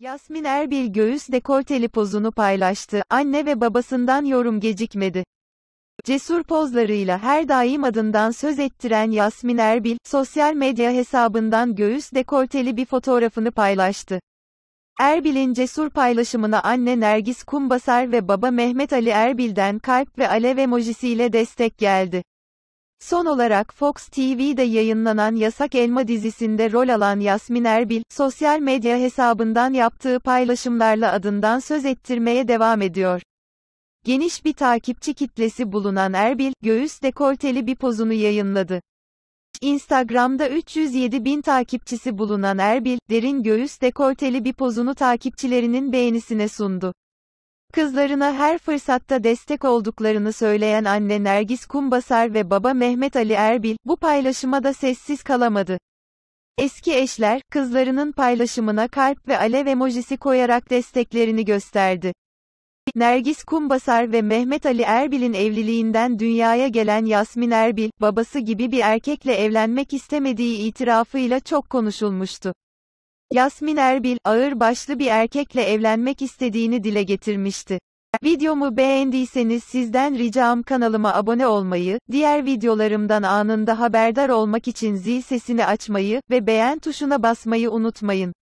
Yasmin Erbil göğüs dekolteli pozunu paylaştı, anne ve babasından yorum gecikmedi. Cesur pozlarıyla her daim adından söz ettiren Yasmin Erbil, sosyal medya hesabından göğüs dekolteli bir fotoğrafını paylaştı. Erbil'in cesur paylaşımına anne Nergis Kumbasar ve baba Mehmet Ali Erbil'den kalp ve alev emojisiyle destek geldi. Son olarak Fox TV'de yayınlanan Yasak Elma dizisinde rol alan Yasmin Erbil, sosyal medya hesabından yaptığı paylaşımlarla adından söz ettirmeye devam ediyor. Geniş bir takipçi kitlesi bulunan Erbil, göğüs dekolteli bir pozunu yayınladı. Instagram'da 307 bin takipçisi bulunan Erbil, derin göğüs dekolteli bir pozunu takipçilerinin beğenisine sundu. Kızlarına her fırsatta destek olduklarını söyleyen anne Nergis Kumbasar ve baba Mehmet Ali Erbil, bu paylaşıma da sessiz kalamadı. Eski eşler, kızlarının paylaşımına kalp ve alev emojisi koyarak desteklerini gösterdi. Nergis Kumbasar ve Mehmet Ali Erbil'in evliliğinden dünyaya gelen Yasmin Erbil, babası gibi bir erkekle evlenmek istemediği itirafıyla çok konuşulmuştu. Yasmin Erbil, ağır başlı bir erkekle evlenmek istediğini dile getirmişti. Videomu beğendiyseniz sizden ricam kanalıma abone olmayı, diğer videolarımdan anında haberdar olmak için zil sesini açmayı ve beğen tuşuna basmayı unutmayın.